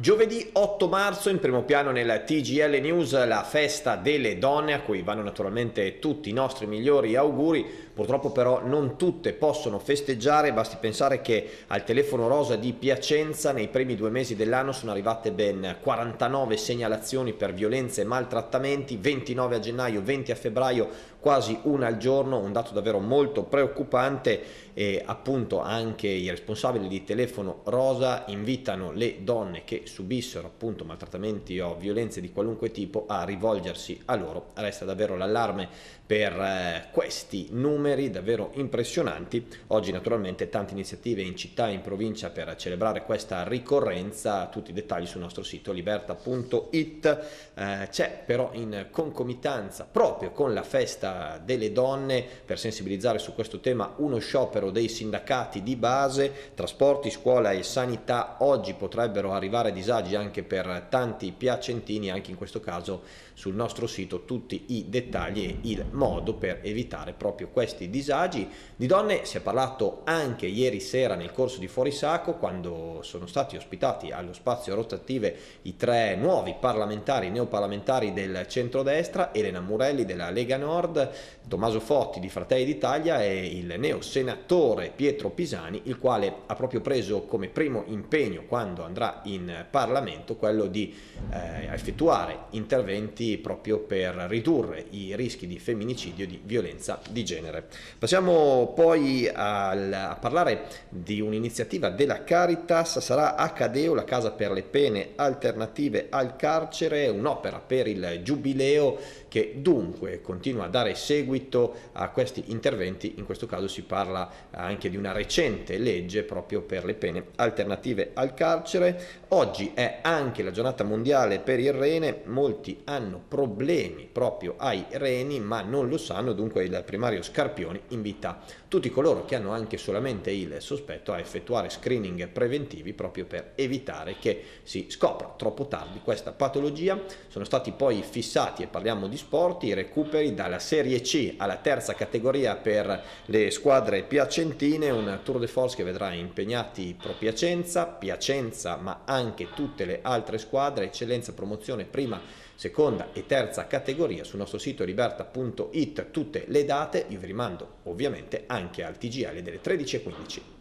Giovedì 8 marzo in primo piano nella TGL News la festa delle donne a cui vanno naturalmente tutti i nostri migliori auguri, purtroppo però non tutte possono festeggiare, basti pensare che al telefono rosa di Piacenza nei primi due mesi dell'anno sono arrivate ben 49 segnalazioni per violenze e maltrattamenti, 29 a gennaio, 20 a febbraio, quasi una al giorno, un dato davvero molto preoccupante e appunto anche i responsabili di telefono rosa invitano le donne che subissero appunto maltrattamenti o violenze di qualunque tipo a rivolgersi a loro. Resta davvero l'allarme per eh, questi numeri davvero impressionanti. Oggi naturalmente tante iniziative in città e in provincia per celebrare questa ricorrenza, tutti i dettagli sul nostro sito liberta.it. Eh, c'è però in concomitanza proprio con la festa delle donne per sensibilizzare su questo tema uno sciopero dei sindacati di base, trasporti, scuola e sanità oggi potrebbero arrivare di disagi anche per tanti piacentini, anche in questo caso sul nostro sito tutti i dettagli e il modo per evitare proprio questi disagi. Di donne si è parlato anche ieri sera nel corso di Fuori Sacco quando sono stati ospitati allo spazio rotative i tre nuovi parlamentari, neoparlamentari del centrodestra, Elena Murelli della Lega Nord, Tommaso Fotti di Fratelli d'Italia e il neo senatore Pietro Pisani, il quale ha proprio preso come primo impegno quando andrà in Parlamento quello di eh, effettuare interventi proprio per ridurre i rischi di femminicidio e di violenza di genere. Passiamo poi al, a parlare di un'iniziativa della Caritas, sarà Accadeo, la casa per le pene alternative al carcere, un'opera per il giubileo che dunque continua a dare seguito a questi interventi, in questo caso si parla anche di una recente legge proprio per le pene alternative al carcere. Oggi Oggi è anche la giornata mondiale per il rene, molti hanno problemi proprio ai reni ma non lo sanno, dunque il primario Scarpioni invita tutti coloro che hanno anche solamente il sospetto a effettuare screening preventivi proprio per evitare che si scopra troppo tardi questa patologia. Sono stati poi fissati, e parliamo di sport, i recuperi dalla Serie C alla terza categoria per le squadre piacentine, un Tour de Force che vedrà impegnati Pro Piacenza, Piacenza ma anche tutte le altre squadre, eccellenza, promozione, prima, seconda e terza categoria, sul nostro sito liberta.it tutte le date, io vi rimando ovviamente anche al TGL delle 13.15.